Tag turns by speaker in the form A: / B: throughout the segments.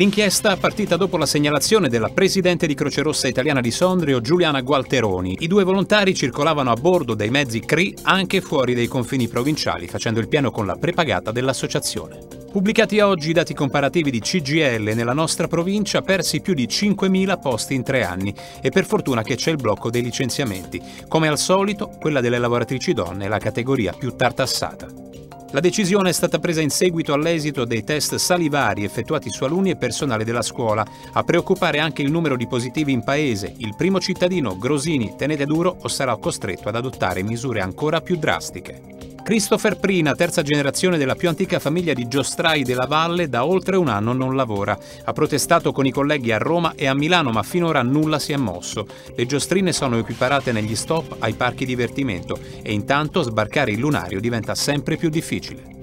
A: L'inchiesta, è partita dopo la segnalazione della presidente di Croce Rossa Italiana di Sondrio, Giuliana Gualteroni, i due volontari circolavano a bordo dei mezzi CRI anche fuori dei confini provinciali, facendo il piano con la prepagata dell'associazione. Pubblicati oggi i dati comparativi di CGL nella nostra provincia, persi più di 5.000 posti in tre anni e per fortuna che c'è il blocco dei licenziamenti. Come al solito, quella delle lavoratrici donne è la categoria più tartassata. La decisione è stata presa in seguito all'esito dei test salivari effettuati su alunni e personale della scuola. A preoccupare anche il numero di positivi in paese, il primo cittadino, Grosini, tenete duro o sarà costretto ad adottare misure ancora più drastiche. Christopher Prina, terza generazione della più antica famiglia di giostrai della Valle, da oltre un anno non lavora. Ha protestato con i colleghi a Roma e a Milano, ma finora nulla si è mosso. Le giostrine sono equiparate negli stop ai parchi divertimento e intanto sbarcare il lunario diventa sempre più difficile.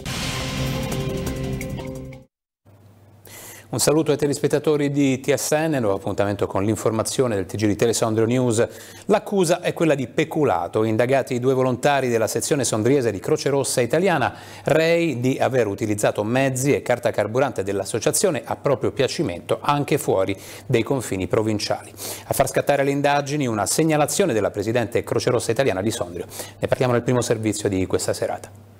A: Un saluto ai telespettatori di TSN, nuovo appuntamento con l'informazione del TG di Telesondrio News. L'accusa è quella di peculato, indagati i due volontari della sezione sondriese di Croce Rossa Italiana, rei di aver utilizzato mezzi e carta carburante dell'associazione a proprio piacimento anche fuori dei confini provinciali. A far scattare le indagini una segnalazione della Presidente Croce Rossa Italiana di Sondrio. Ne parliamo nel primo servizio di questa serata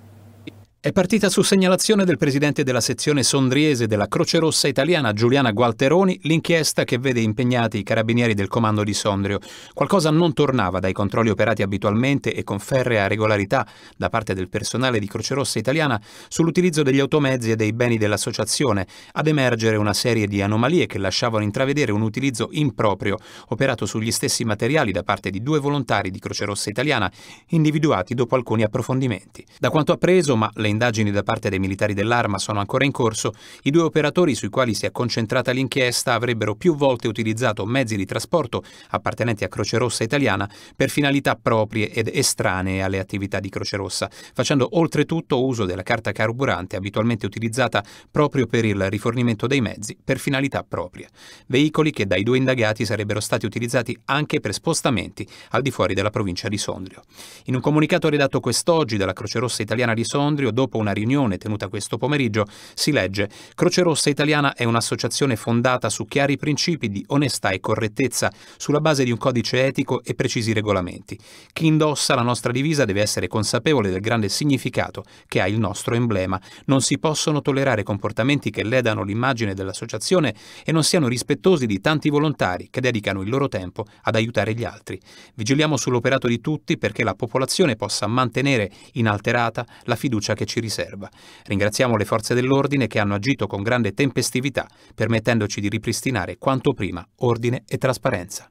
A: è partita su segnalazione del presidente della sezione sondriese della Croce Rossa italiana Giuliana Gualteroni l'inchiesta che vede impegnati i carabinieri del comando di Sondrio. Qualcosa non tornava dai controlli operati abitualmente e con ferrea regolarità da parte del personale di Croce Rossa italiana sull'utilizzo degli automezzi e dei beni dell'associazione, ad emergere una serie di anomalie che lasciavano intravedere un utilizzo improprio operato sugli stessi materiali da parte di due volontari di Croce Rossa italiana individuati dopo alcuni approfondimenti. Da quanto appreso, ma le le indagini da parte dei militari dell'arma sono ancora in corso, i due operatori sui quali si è concentrata l'inchiesta avrebbero più volte utilizzato mezzi di trasporto appartenenti a Croce Rossa italiana per finalità proprie ed estranee alle attività di Croce Rossa, facendo oltretutto uso della carta carburante abitualmente utilizzata proprio per il rifornimento dei mezzi per finalità proprie. Veicoli che dai due indagati sarebbero stati utilizzati anche per spostamenti al di fuori della provincia di Sondrio. In un comunicato redatto quest'oggi dalla Croce Rossa italiana di Sondrio, dopo una riunione tenuta questo pomeriggio, si legge Croce Rossa Italiana è un'associazione fondata su chiari principi di onestà e correttezza, sulla base di un codice etico e precisi regolamenti. Chi indossa la nostra divisa deve essere consapevole del grande significato che ha il nostro emblema. Non si possono tollerare comportamenti che ledano l'immagine dell'associazione e non siano rispettosi di tanti volontari che dedicano il loro tempo ad aiutare gli altri. Vigiliamo sull'operato di tutti perché la popolazione possa mantenere inalterata la fiducia che ci riserva. Ringraziamo le forze dell'ordine che hanno agito con grande tempestività, permettendoci di ripristinare quanto prima ordine e trasparenza.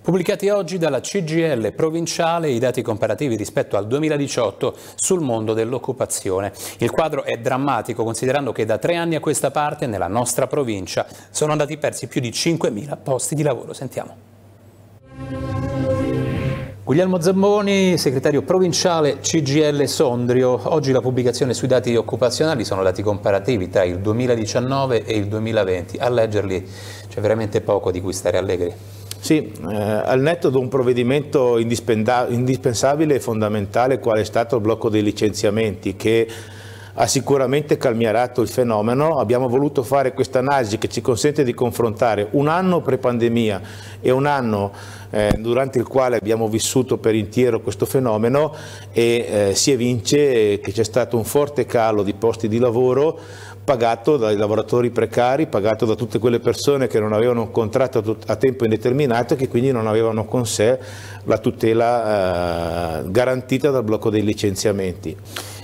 A: Pubblicati oggi dalla CGL provinciale i dati comparativi rispetto al 2018 sul mondo dell'occupazione. Il quadro è drammatico considerando che da tre anni a questa parte nella nostra provincia sono andati persi più di 5.000 posti di lavoro. Sentiamo. Guglielmo Zamboni, segretario provinciale CGL Sondrio. Oggi la pubblicazione sui dati occupazionali sono dati comparativi tra il 2019 e il 2020. A leggerli c'è veramente poco di cui stare allegri.
B: Sì, eh, al netto di un provvedimento indispensabile e fondamentale quale è stato il blocco dei licenziamenti che ha sicuramente calmierato il fenomeno, abbiamo voluto fare questa analisi che ci consente di confrontare un anno pre-pandemia e un anno eh, durante il quale abbiamo vissuto per intero questo fenomeno e eh, si evince che c'è stato un forte calo di posti di lavoro pagato dai lavoratori precari, pagato da tutte quelle persone che non avevano un contratto a tempo indeterminato e che quindi non avevano con sé la tutela eh, garantita dal blocco dei licenziamenti.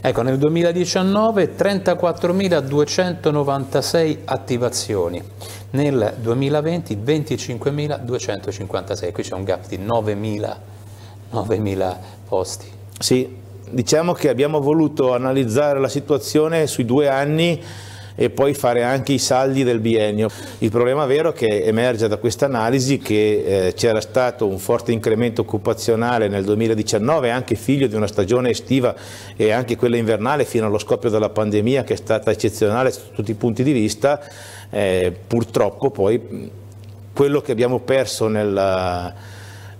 B: Ecco, nel 2019
A: 34.296 attivazioni, nel 2020
B: 25.256, qui c'è un gap di 9.000 posti. Sì, diciamo che abbiamo voluto analizzare la situazione sui due anni e poi fare anche i saldi del biennio. Il problema vero è che emerge da questa analisi che eh, c'era stato un forte incremento occupazionale nel 2019, anche figlio di una stagione estiva e anche quella invernale fino allo scoppio della pandemia che è stata eccezionale su tutti i punti di vista, eh, purtroppo poi quello che abbiamo perso nella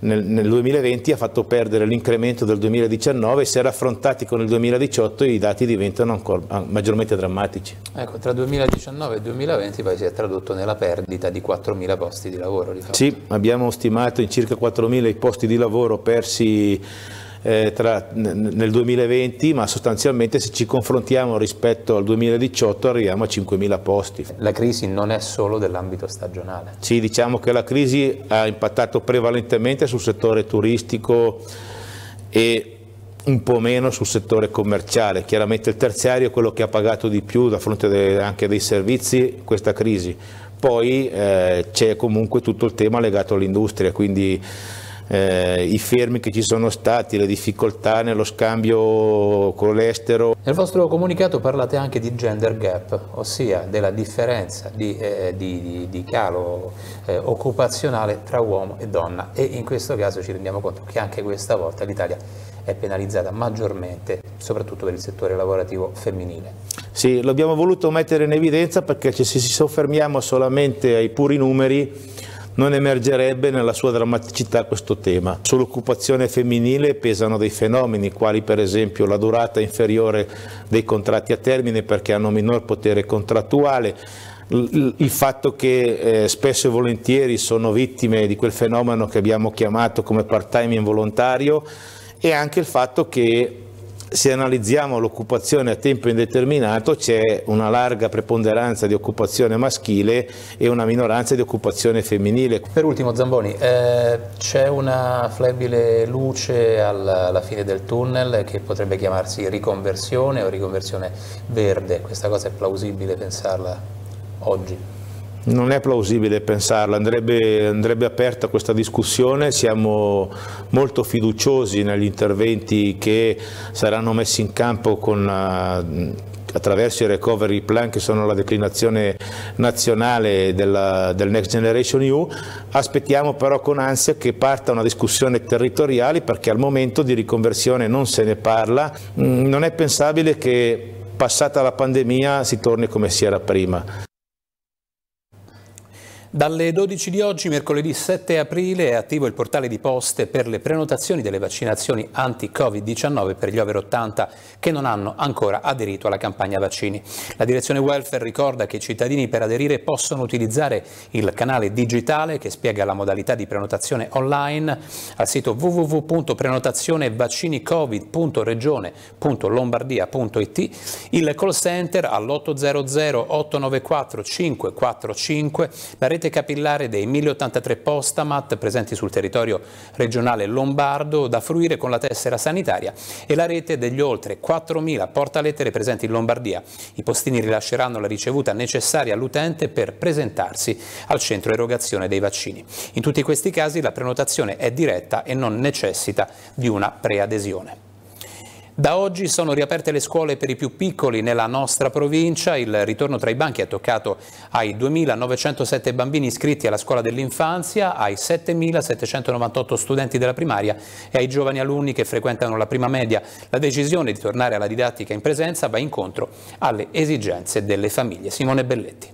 B: nel, nel 2020 ha fatto perdere l'incremento del 2019 e se raffrontati con il 2018 i dati diventano ancora, ah, maggiormente drammatici.
A: Ecco, tra 2019 e 2020 poi si è tradotto nella perdita di 4.000 posti di lavoro.
B: Di sì, abbiamo stimato in circa 4.000 i posti di lavoro persi eh, tra, nel 2020, ma sostanzialmente se ci confrontiamo rispetto al 2018 arriviamo a 5.000 posti. La crisi non è solo dell'ambito stagionale. Sì, diciamo che la crisi ha impattato prevalentemente sul settore turistico e un po' meno sul settore commerciale, chiaramente il terziario è quello che ha pagato di più da fronte de, anche dei servizi questa crisi, poi eh, c'è comunque tutto il tema legato all'industria, quindi eh, i fermi che ci sono stati, le difficoltà nello scambio con l'estero.
A: Nel vostro comunicato parlate anche di gender gap, ossia della differenza di, eh, di, di calo eh, occupazionale tra uomo e donna e in questo caso ci rendiamo conto che anche questa volta l'Italia è penalizzata maggiormente, soprattutto per il settore lavorativo femminile.
B: Sì, l'abbiamo voluto mettere in evidenza perché se ci soffermiamo solamente ai puri numeri non emergerebbe nella sua drammaticità questo tema. Sull'occupazione femminile pesano dei fenomeni quali per esempio la durata inferiore dei contratti a termine perché hanno minor potere contrattuale, il fatto che eh, spesso e volentieri sono vittime di quel fenomeno che abbiamo chiamato come part-time involontario e anche il fatto che se analizziamo l'occupazione a tempo indeterminato c'è una larga preponderanza di occupazione maschile e una minoranza di occupazione femminile. Per ultimo Zamboni,
A: eh, c'è una flebile luce alla, alla, fine del tunnel che potrebbe chiamarsi riconversione o riconversione verde, questa cosa è plausibile pensarla oggi?
B: Non è plausibile pensarlo, andrebbe, andrebbe, aperta questa discussione, siamo molto fiduciosi negli interventi che saranno messi in campo con, eh, attraverso i recovery plan che sono la declinazione nazionale della, del Next Generation EU, aspettiamo però con ansia che parta una discussione territoriale perché al momento di riconversione non se ne parla, mm, non è pensabile che passata la pandemia si torni come si era prima.
A: Dalle 12 di oggi, mercoledì 7 aprile, è attivo il portale di poste per le prenotazioni delle vaccinazioni anti-Covid-19 per gli over 80 che non hanno ancora aderito alla campagna vaccini. La direzione welfare ricorda che i cittadini per aderire possono utilizzare il canale digitale che spiega la modalità di prenotazione online al sito www.prenotazionevaccinicovid.regione.lombardia.it, il call center all'800 894 545, la rete rete capillare dei 1083 postamat presenti sul territorio regionale lombardo da fruire con la tessera sanitaria e la rete degli oltre 4.000 portalettere presenti in Lombardia. I postini rilasceranno la ricevuta necessaria all'utente per presentarsi al centro erogazione dei vaccini. In tutti questi casi la prenotazione è diretta e non necessita di una preadesione. Da oggi sono riaperte le scuole per i più piccoli nella nostra provincia, il ritorno tra i banchi è toccato ai 2.907 bambini iscritti alla scuola dell'infanzia, ai 7.798 studenti della primaria e ai giovani alunni che frequentano la prima media. La decisione di tornare alla didattica in presenza va incontro alle esigenze delle famiglie. Simone Belletti.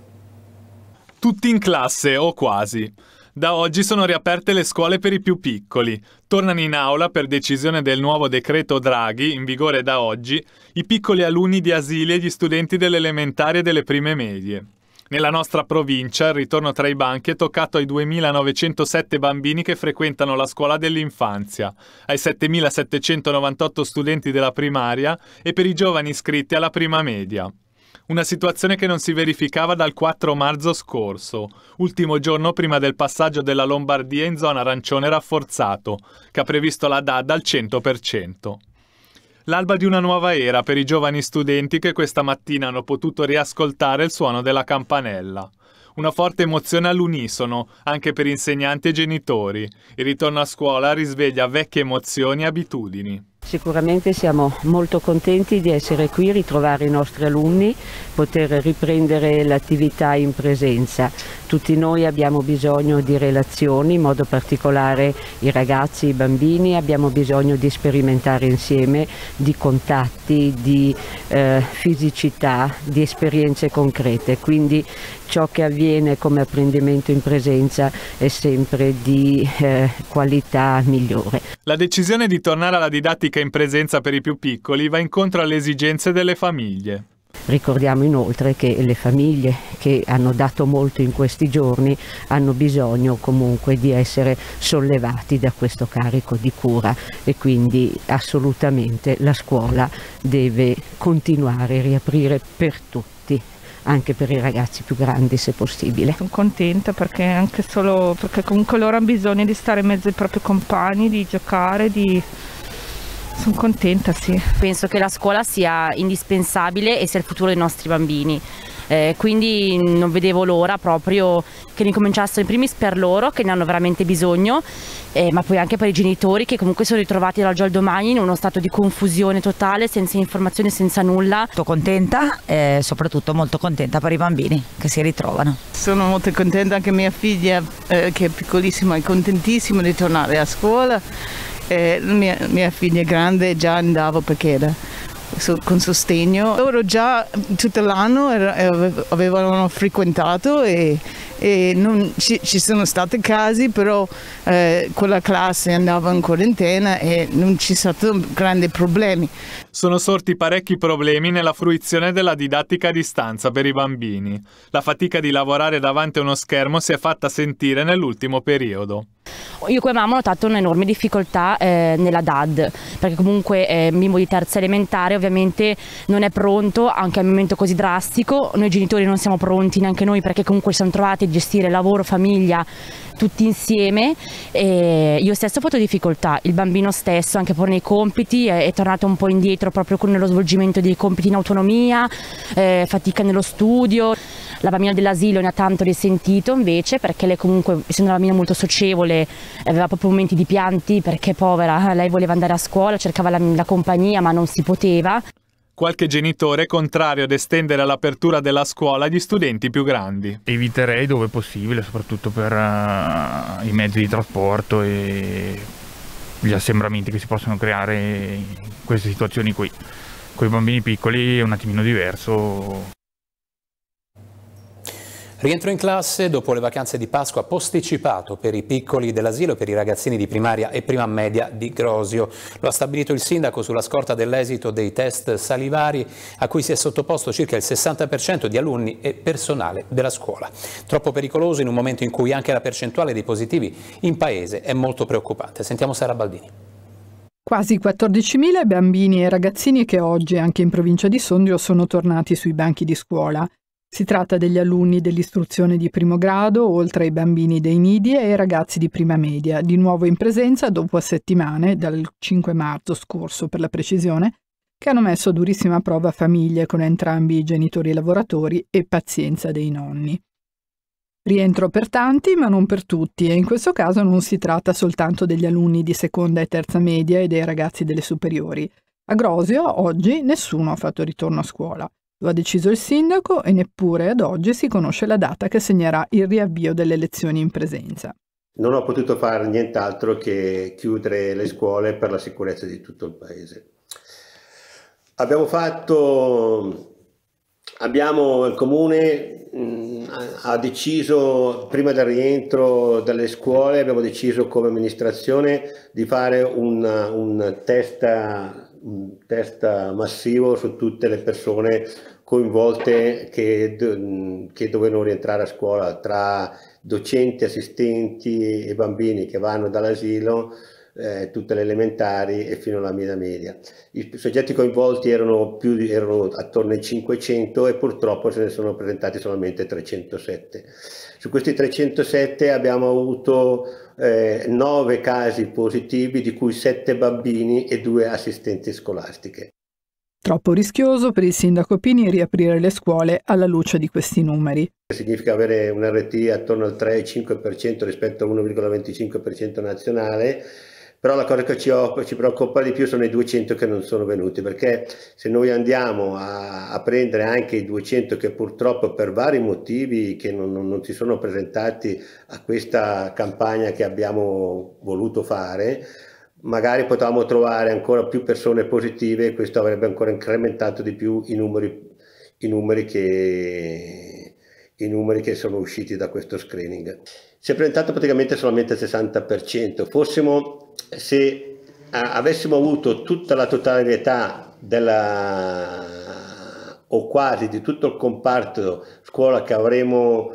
A: Tutti in classe o quasi. Da
C: oggi sono riaperte le scuole per i più piccoli. Tornano in aula per decisione del nuovo decreto Draghi, in vigore da oggi, i piccoli alunni di asili e gli studenti delle elementari e delle prime medie. Nella nostra provincia il ritorno tra i banchi è toccato ai 2.907 bambini che frequentano la scuola dell'infanzia, ai 7.798 studenti della primaria e per i giovani iscritti alla prima media una situazione che non si verificava dal 4 marzo scorso, ultimo giorno prima del passaggio della Lombardia in zona arancione rafforzato, che ha previsto la DAD al 100%. L'alba di una nuova era per i giovani studenti che questa mattina hanno potuto riascoltare il suono della campanella. Una forte emozione all'unisono, anche per insegnanti e genitori. Il ritorno a scuola risveglia vecchie emozioni e abitudini.
D: Sicuramente siamo molto contenti di essere qui, ritrovare i nostri alunni, poter riprendere l'attività in presenza. Tutti noi abbiamo bisogno di relazioni, in modo particolare i ragazzi, i bambini, abbiamo bisogno di sperimentare insieme, di contatti, di eh, fisicità, di esperienze concrete. Quindi ciò che avviene come apprendimento in presenza è sempre di eh, qualità migliore.
C: La decisione di tornare alla didattica in presenza per i più piccoli va incontro alle esigenze delle famiglie.
D: Ricordiamo inoltre che le famiglie che hanno dato molto in questi giorni hanno bisogno comunque di essere sollevati da questo carico di cura e quindi assolutamente la scuola deve continuare a riaprire per tutti anche per i ragazzi più grandi se possibile. Sono contenta perché anche solo perché comunque loro hanno bisogno di stare in mezzo ai propri compagni, di giocare, di sono
E: contenta, sì.
D: Penso che la scuola sia indispensabile e sia il futuro dei nostri bambini. Eh, quindi non vedevo l'ora proprio che ne cominciassero in primis per loro che ne hanno veramente bisogno eh, ma poi anche per i genitori che comunque sono ritrovati dall'oggi al domani in uno stato di confusione totale, senza informazioni, senza nulla. Sono contenta e eh, soprattutto molto contenta per i bambini che si ritrovano. Sono molto contenta anche mia figlia eh, che è
E: piccolissima, è contentissima di tornare a scuola. Eh, mia, mia figlia grande già andava perché era con sostegno. Loro già tutto l'anno eh, avevano frequentato e e Non, ci, ci, sono stati casi, però eh, quella classe andava in quarantena e non ci sono stati grandi problemi.
C: Sono sorti parecchi problemi nella fruizione della didattica a distanza per i bambini. La fatica di lavorare davanti a uno schermo si è fatta sentire nell'ultimo periodo.
D: Io come mamma ho notato un'enorme difficoltà eh, nella DAD, perché comunque eh, bimbo di terza elementare ovviamente non è pronto anche a un momento così drastico, noi genitori non siamo pronti neanche noi perché comunque ci siamo trovati a gestire lavoro, famiglia tutti insieme e io stesso ho avuto difficoltà, il bambino stesso anche pure nei compiti è, è tornato un po' indietro proprio nello svolgimento dei compiti in autonomia, eh, fatica nello studio. La bambina dell'asilo ne ha tanto risentito invece perché lei comunque, essendo una bambina molto socievole, aveva proprio momenti di pianti perché povera, eh, lei voleva andare a scuola, cercava la, la compagnia ma non si poteva.
C: Qualche genitore è contrario ad estendere l'apertura della scuola agli studenti più grandi. Eviterei dove possibile, soprattutto per uh, i mezzi di trasporto e gli assembramenti che si possono creare in queste situazioni qui. Con i bambini piccoli è un attimino diverso.
A: Rientro in classe dopo le vacanze di Pasqua posticipato per i piccoli dell'asilo e per i ragazzini di primaria e prima media di Grosio. Lo ha stabilito il sindaco sulla scorta dell'esito dei test salivari a cui si è sottoposto circa il 60% di alunni e personale della scuola. Troppo pericoloso in un momento in cui anche la percentuale dei positivi in paese è molto preoccupante. Sentiamo Sara Baldini.
E: Quasi 14.000 bambini e ragazzini che oggi, anche in provincia di Sondrio, sono tornati sui banchi di scuola. Si tratta degli alunni dell'istruzione di primo grado, oltre ai bambini dei nidi e ai ragazzi di prima media, di nuovo in presenza dopo a settimane, dal 5 marzo scorso per la precisione, che hanno messo a durissima prova famiglie con entrambi i genitori lavoratori e pazienza dei nonni. Rientro per tanti, ma non per tutti, e in questo caso non si tratta soltanto degli alunni di seconda e terza media e dei ragazzi delle superiori. A Grosio oggi nessuno ha fatto ritorno a scuola. Lo ha deciso il sindaco e neppure ad oggi si conosce la data che segnerà il riavvio delle lezioni in presenza.
F: Non ho potuto fare nient'altro che chiudere le scuole per la sicurezza di tutto il paese. Abbiamo fatto, abbiamo, il comune mm, ha deciso, prima del rientro dalle scuole, abbiamo deciso come amministrazione di fare un, un test un test massivo su tutte le persone coinvolte che, che dovevano rientrare a scuola, tra docenti, assistenti e bambini che vanno dall'asilo eh, tutte le elementari e fino alla media media. I soggetti coinvolti erano, più di, erano attorno ai 500 e purtroppo se ne sono presentati solamente 307. Su questi 307 abbiamo avuto eh, 9 casi positivi, di cui 7 bambini e 2 assistenti scolastiche.
E: Troppo rischioso per il sindaco Pini riaprire le scuole alla luce di questi numeri.
F: Significa avere un RT attorno al 3-5% rispetto all'1,25% nazionale però la cosa che ci, ci, preoccupa di più sono i 200 che non sono venuti, perché se noi andiamo a, a prendere anche i 200 che purtroppo per vari motivi che non, non, non si sono presentati a questa campagna che abbiamo voluto fare, magari potevamo trovare ancora più persone positive e questo avrebbe ancora incrementato di più i numeri, i numeri, che, i numeri che sono usciti da questo screening. Si è presentato praticamente solamente il 60%, fossimo se ah, avessimo avuto tutta la totalità della, o quasi di tutto il comparto scuola che avremo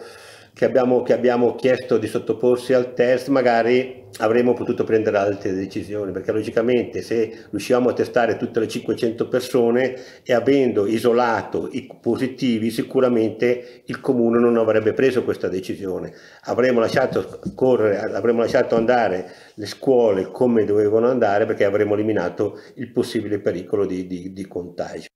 F: che abbiamo, che abbiamo chiesto di sottoporsi al test, magari avremmo potuto prendere altre decisioni, perché logicamente se riusciamo a testare tutte le 500 persone e avendo isolato i positivi, sicuramente il comune non avrebbe preso questa decisione. Avremmo lasciato, correre, avremmo lasciato andare le scuole come dovevano andare perché avremmo eliminato il possibile pericolo di, di, di contagio.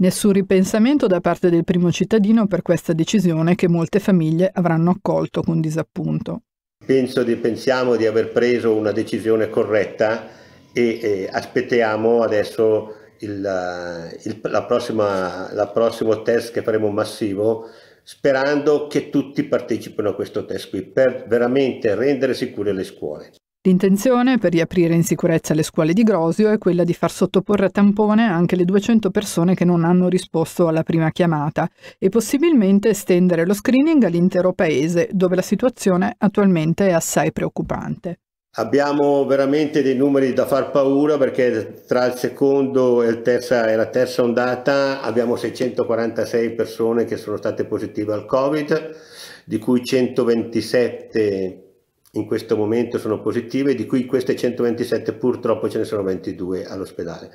E: Nessun ripensamento da parte del primo cittadino per questa decisione che molte famiglie avranno accolto con disappunto
F: penso di, pensiamo di aver preso una decisione corretta e, e aspettiamo adesso il, il la prossima, la prossimo test che faremo massivo sperando che tutti partecipino a questo test qui per veramente rendere sicure le scuole.
E: L'intenzione per riaprire in sicurezza le scuole di Grosio è quella di far sottoporre a tampone anche le 200 persone che non hanno risposto alla prima chiamata e possibilmente estendere lo screening all'intero paese, dove la situazione attualmente è assai
F: preoccupante. Abbiamo veramente dei numeri da far paura perché tra il secondo e, il terza, e la terza ondata abbiamo 646 persone che sono state positive al Covid, di cui 127 persone in questo momento sono positive, di cui queste 127 purtroppo ce ne sono 22 all'ospedale.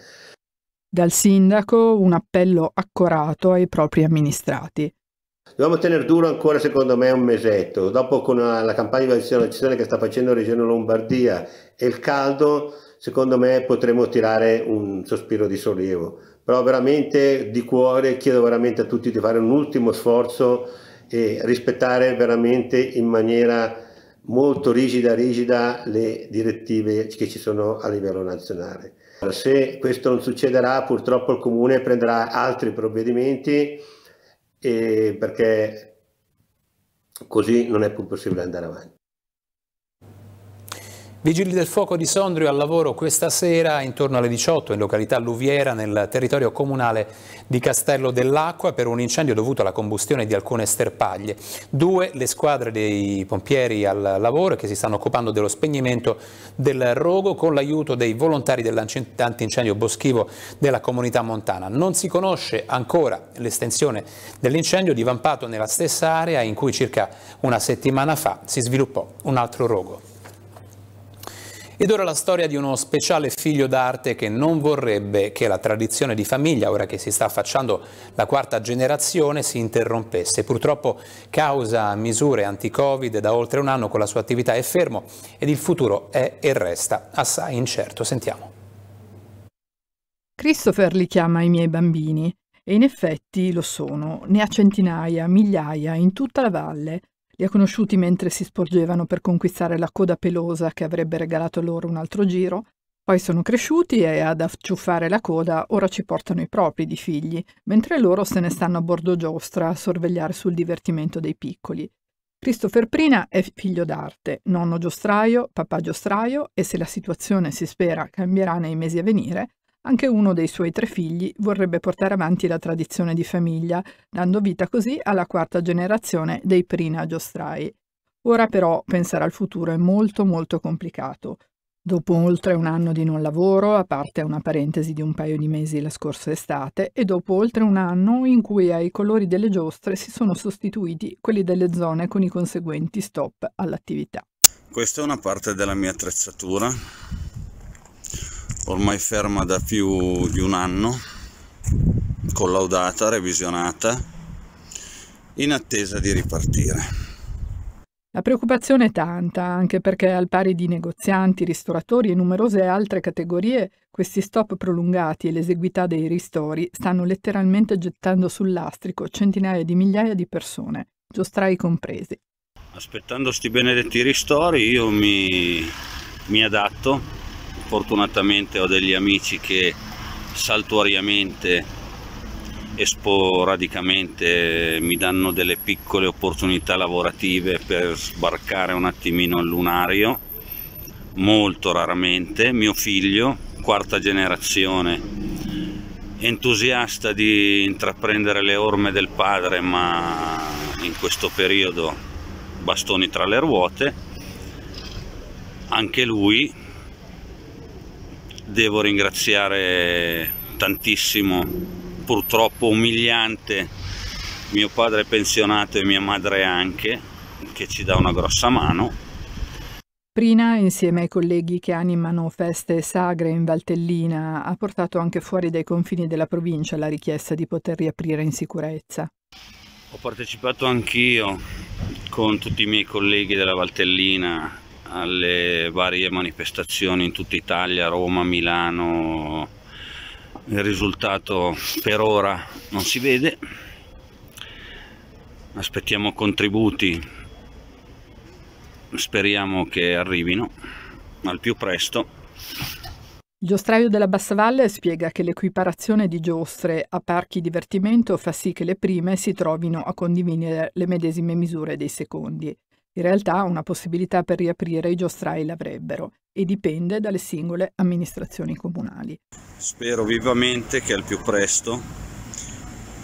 E: Dal sindaco un appello accorato ai propri amministrati.
F: Dobbiamo tenere duro ancora secondo me un mesetto, dopo con la campagna di vaccinazione che sta facendo Regione Lombardia e il caldo, secondo me potremo tirare un sospiro di sollievo. Però veramente di cuore chiedo veramente a tutti di fare un ultimo sforzo e rispettare veramente in maniera molto rigida, rigida le direttive che ci sono a livello nazionale. Se questo non succederà purtroppo il comune prenderà altri provvedimenti eh, perché così non è più possibile andare avanti.
A: Vigili del fuoco di Sondrio al lavoro questa sera intorno alle 18 in località Luviera nel territorio comunale di Castello dell'Acqua per un incendio dovuto alla combustione di alcune sterpaglie. Due le squadre dei pompieri al lavoro che si stanno occupando dello spegnimento del rogo con l'aiuto dei volontari dell'antincendio boschivo della comunità montana. Non si conosce ancora l'estensione dell'incendio divampato nella stessa area in cui circa una settimana fa si sviluppò un altro rogo. Ed ora la storia di uno speciale figlio d'arte che non vorrebbe che la tradizione di famiglia, ora che si sta affacciando la quarta generazione, si interrompesse. Purtroppo causa misure anti-Covid da oltre un anno con la sua attività è fermo ed il futuro è e resta assai incerto. Sentiamo.
E: Christopher li chiama i miei bambini e in effetti lo sono, ne ha centinaia, migliaia in tutta la valle li ha conosciuti mentre si sporgevano per conquistare la coda pelosa che avrebbe regalato loro un altro giro, poi sono cresciuti e ad acciuffare la coda ora ci portano i propri di figli, mentre loro se ne stanno a bordo giostra a sorvegliare sul divertimento dei piccoli. Christopher Prina è figlio d'arte, nonno giostraio, papà giostraio e se la situazione si spera cambierà nei mesi a venire, anche uno dei suoi tre figli vorrebbe portare avanti la tradizione di famiglia, dando vita così alla quarta generazione dei Prina Giostrai. Ora però pensare al futuro è molto molto complicato. Dopo oltre un anno di non lavoro, a parte una parentesi di un paio di mesi la scorsa estate, e dopo oltre un anno in cui ai colori delle giostre si sono sostituiti quelli delle zone con i conseguenti stop all'attività.
G: Questa è una parte della mia attrezzatura ormai ferma da più di un anno, collaudata, revisionata, in attesa di ripartire.
E: La preoccupazione è tanta, anche perché al pari di negozianti, ristoratori e numerose altre categorie, questi stop prolungati e l'eseguità dei ristori stanno letteralmente gettando sul lastrico centinaia di migliaia di persone, giostrai compresi.
G: Aspettando sti benedetti ristori io mi, mi adatto fortunatamente ho degli amici che saltuariamente e sporadicamente mi danno delle piccole opportunità lavorative per sbarcare un attimino al lunario, molto raramente. Mio figlio, quarta generazione, entusiasta di intraprendere le orme del padre, ma in questo periodo bastoni tra le ruote, anche lui devo ringraziare tantissimo, purtroppo umiliante, mio padre è pensionato e mia madre anche, che ci dà una grossa mano.
E: Prina, insieme ai colleghi che animano feste e sagre in Valtellina, ha portato anche fuori dai confini della provincia la richiesta di poter riaprire in sicurezza.
G: Ho partecipato anch'io con tutti i miei colleghi della Valtellina alle varie manifestazioni in tutta Italia, Roma, Milano, il risultato per ora non si vede, aspettiamo contributi, speriamo che arrivino al più presto.
E: Giostraio della Bassavalle spiega che l'equiparazione di giostre a parchi divertimento fa sì che le prime si trovino a condividere le medesime misure dei secondi. In realtà una possibilità per riaprire i giostrai l'avrebbero e dipende dalle singole amministrazioni comunali.
G: Spero vivamente che al più presto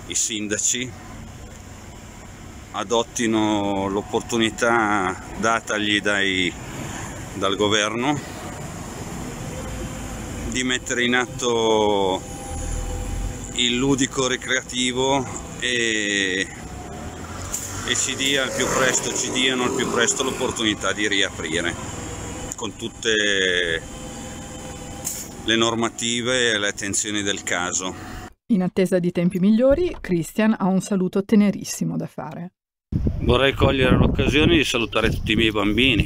G: i sindaci adottino l'opportunità datagli dai, dal governo di mettere in atto il ludico recreativo e e ci dia al più presto, ci diano al più presto l'opportunità di riaprire con tutte le normative e le attenzioni del caso.
E: In attesa di tempi migliori, Christian ha un saluto tenerissimo da fare.
G: Vorrei cogliere l'occasione di salutare tutti i miei bambini,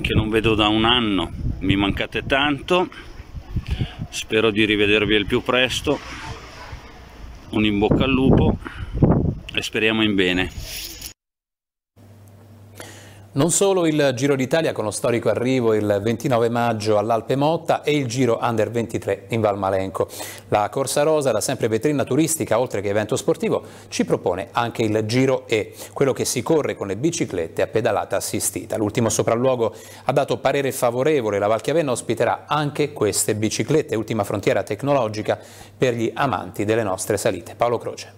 G: che non vedo da un anno, mi mancate tanto, spero di rivedervi al più presto, un in bocca al lupo e speriamo in bene.
A: Non solo il Giro d'Italia con lo storico arrivo il 29 maggio all'Alpe Motta e il Giro Under 23 in Valmalenco. La Corsa Rosa, da sempre vetrina turistica oltre che evento sportivo, ci propone anche il Giro E, quello che si corre con le biciclette a pedalata assistita. L'ultimo sopralluogo ha dato parere favorevole, la Valchiavenna ospiterà anche queste biciclette, ultima frontiera tecnologica per gli amanti delle nostre salite. Paolo Croce.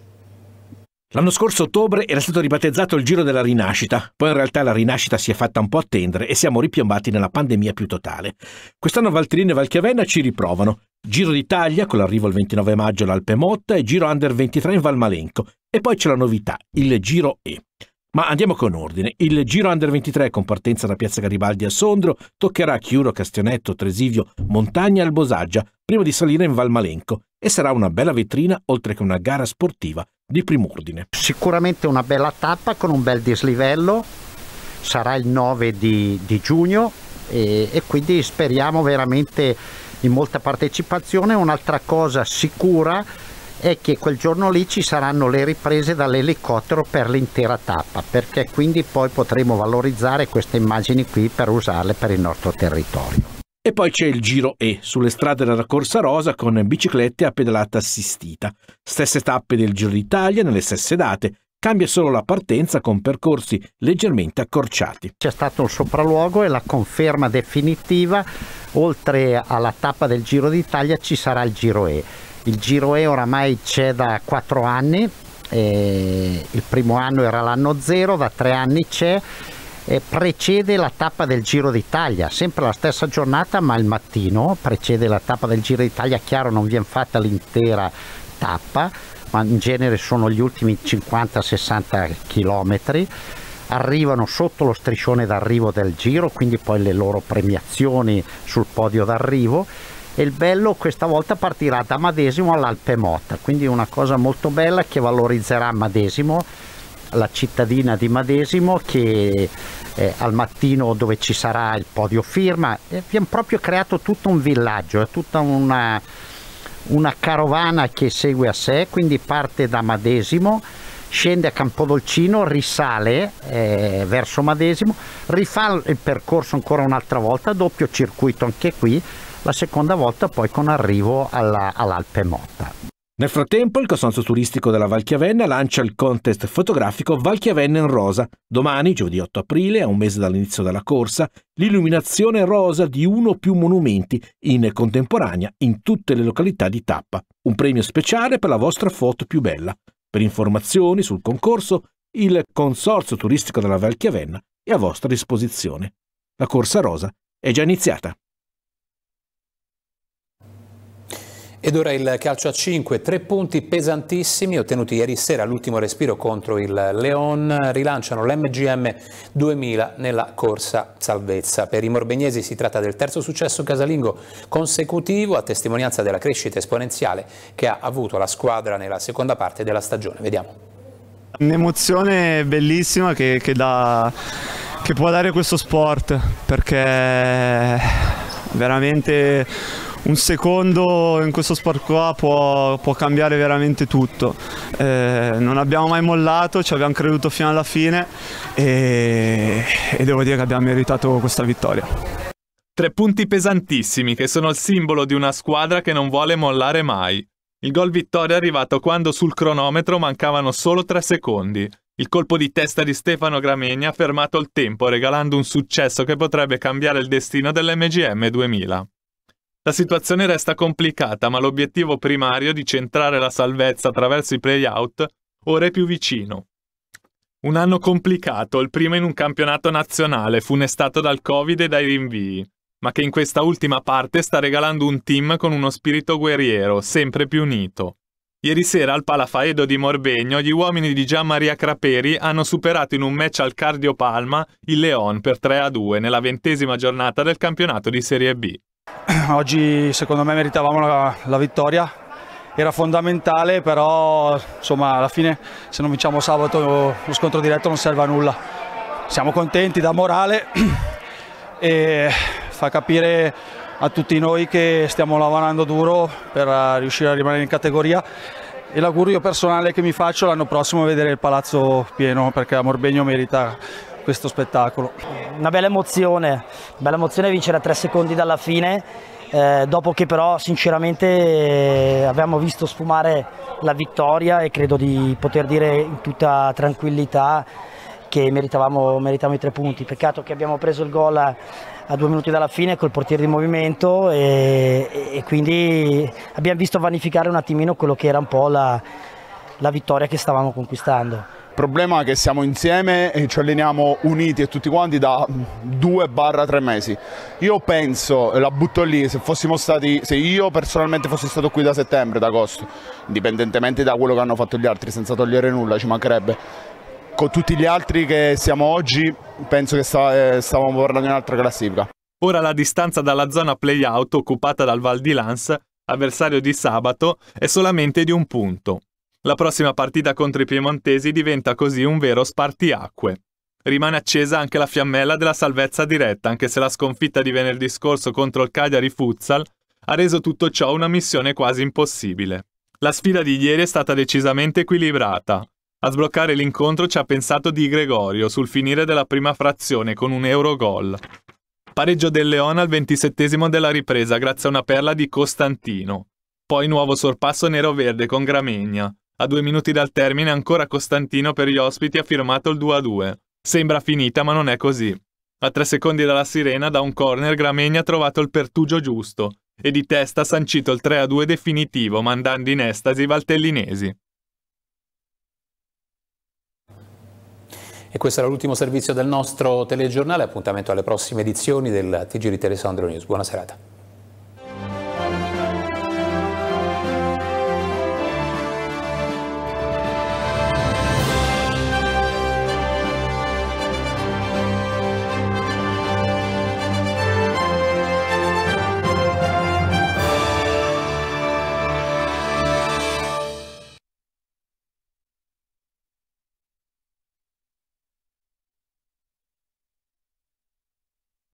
H: L'anno scorso ottobre era stato ribattezzato il Giro della Rinascita, poi in realtà la Rinascita si è fatta un po' attendere e siamo ripiombati nella pandemia più totale. Quest'anno Valtirino e Valchiavenna ci riprovano. Giro d'Italia con l'arrivo il 29 maggio all'Alpe Motta e Giro Under 23 in Valmalenco. E poi c'è la novità, il Giro E. Ma andiamo con ordine. Il Giro Under 23 con partenza da Piazza Garibaldi a Sondrio toccherà Chiuro, Castionetto, Tresivio, Montagna e Albosaggia prima di salire in Valmalenco e sarà una bella vetrina oltre che una gara sportiva di prim'ordine. Sicuramente
I: una bella tappa con un bel dislivello, sarà il 9 di, di giugno e, e quindi speriamo veramente in molta partecipazione. Un'altra cosa sicura è che quel giorno lì ci saranno le riprese dall'elicottero per l'intera tappa, perché quindi poi potremo valorizzare queste immagini qui per usarle per il nostro territorio.
H: E poi c'è il Giro E, sulle strade della Corsa Rosa con biciclette a pedalata assistita. Stesse tappe del Giro d'Italia nelle stesse date, cambia solo la partenza con percorsi leggermente accorciati. C'è stato un sopralluogo e la
I: conferma definitiva, oltre alla tappa del Giro d'Italia ci sarà il Giro E. Il Giro E oramai c'è da 4 anni, eh, il primo anno era l'anno zero, da 3 anni c'è eh, precede la tappa del Giro d'Italia, sempre la stessa giornata ma il mattino precede la tappa del Giro d'Italia, chiaro non viene fatta l'intera tappa, ma in genere sono gli ultimi 50-60 km arrivano sotto lo striscione d'arrivo del giro, quindi poi le loro premiazioni sul podio d'arrivo. E il bello questa volta partirà da Madesimo all'Alpe Motta, quindi una cosa molto bella che valorizzerà Madesimo, la cittadina di Madesimo che eh, al mattino dove ci sarà il podio firma, e eh, abbiamo proprio creato tutto un villaggio, è eh, tutta una, una carovana che segue a sé, quindi parte da Madesimo, scende a Campodolcino, risale eh, verso Madesimo, rifà il percorso ancora un'altra volta, doppio circuito anche qui, la seconda volta poi con arrivo alla,
H: all'Alpe Motta. Nel frattempo il consorzio turistico della Valchiavenna lancia il contest fotografico Valchiavenna in rosa. Domani, giovedì 8 aprile, a un mese dall'inizio della corsa, l'illuminazione rosa di uno o più monumenti in contemporanea in tutte le località di tappa. Un premio speciale per la vostra foto più bella. Per informazioni sul concorso, il consorzio turistico della Valchiavenna è a vostra disposizione. La corsa rosa è già iniziata.
A: Ed ora il calcio a 5, tre punti pesantissimi ottenuti ieri sera all'ultimo respiro contro il Leon, rilanciano l'MGM 2000 nella corsa salvezza. Per i morbegnesi si tratta del terzo successo casalingo consecutivo a testimonianza della crescita esponenziale che ha avuto la squadra nella seconda parte della stagione. Vediamo.
C: Un'emozione bellissima che, che, dà, che può dare questo sport perché veramente un secondo in questo sport qua può, può cambiare veramente tutto. Eh, non abbiamo mai mollato, ci abbiamo creduto fino alla fine e, e devo dire che abbiamo meritato questa vittoria. Tre punti pesantissimi che sono il simbolo di una squadra che non vuole mollare mai. Il gol vittoria è arrivato quando sul cronometro mancavano solo tre secondi. Il colpo di testa di Stefano Gramegna ha fermato il tempo regalando un successo che potrebbe cambiare il destino dell'MGM 2000. La situazione resta complicata, ma l'obiettivo primario di centrare la salvezza attraverso i playout ora è più vicino. Un anno complicato, il primo in un campionato nazionale, funestato dal Covid e dai rinvii, ma che in questa ultima parte sta regalando un team con uno spirito guerriero, sempre più unito. Ieri sera al Palafaedo di Morbegno gli uomini di Gian Maria Craperi hanno superato in un match al Cardio Palma il Leon per 3-2 nella ventesima giornata del campionato di Serie B.
G: oggi secondo me meritavamo la, la vittoria, era fondamentale però insomma alla fine se non vinciamo sabato lo scontro diretto non serve a nulla. Siamo contenti da morale e fa capire a tutti noi che stiamo lavorando duro per riuscire a rimanere in categoria e l'augurio personale che mi faccio l'anno prossimo è vedere il palazzo pieno perché a Morbegno merita questo spettacolo. Una bella emozione,
D: bella emozione vincere a tre secondi dalla fine, eh, dopo che però sinceramente eh, abbiamo visto sfumare la vittoria e credo di poter dire in tutta tranquillità che meritavamo, meritavamo i tre punti. Peccato che abbiamo preso il gol a, a due minuti dalla fine col portiere di movimento e, e, quindi abbiamo visto vanificare un attimino quello che era un po' la, la vittoria che stavamo conquistando.
B: Il problema è che siamo insieme e ci alleniamo uniti e tutti quanti da 2 tre mesi. Io penso, la butto lì, se fossimo stati, se io personalmente fossi stato qui da settembre, da agosto, indipendentemente da quello che hanno fatto gli altri, senza togliere nulla, ci mancherebbe. Con tutti gli altri che siamo oggi, penso che eh, stavamo parlando di un'altra classifica.
C: Ora la distanza dalla zona play-out occupata dal Val di Lans, avversario di sabato, è solamente di un punto, la prossima partita contro i piemontesi diventa così un vero spartiacque. Rimane accesa anche la fiammella della salvezza diretta, anche se la sconfitta di venerdì scorso contro il Cagliari Futsal ha reso tutto ciò una missione quasi impossibile. La sfida di ieri è stata decisamente equilibrata. A sbloccare l'incontro ci ha pensato Di Gregorio sul finire della prima frazione con un Eurogol. Pareggio del Leone al ventisettesimo della ripresa grazie a una perla di Costantino. Poi nuovo sorpasso nero-verde con Gramegna. A due minuti dal termine ancora Costantino per gli ospiti ha firmato il 2-2. Sembra finita ma non è così. A tre secondi dalla sirena, da un corner, Gramegna ha trovato il pertugio giusto e di testa ha sancito il 3-2 definitivo, mandando in estasi i valtellinesi.
A: E questo era l'ultimo servizio del nostro telegiornale, appuntamento alle prossime edizioni del TG di Telesandro News. Buona serata.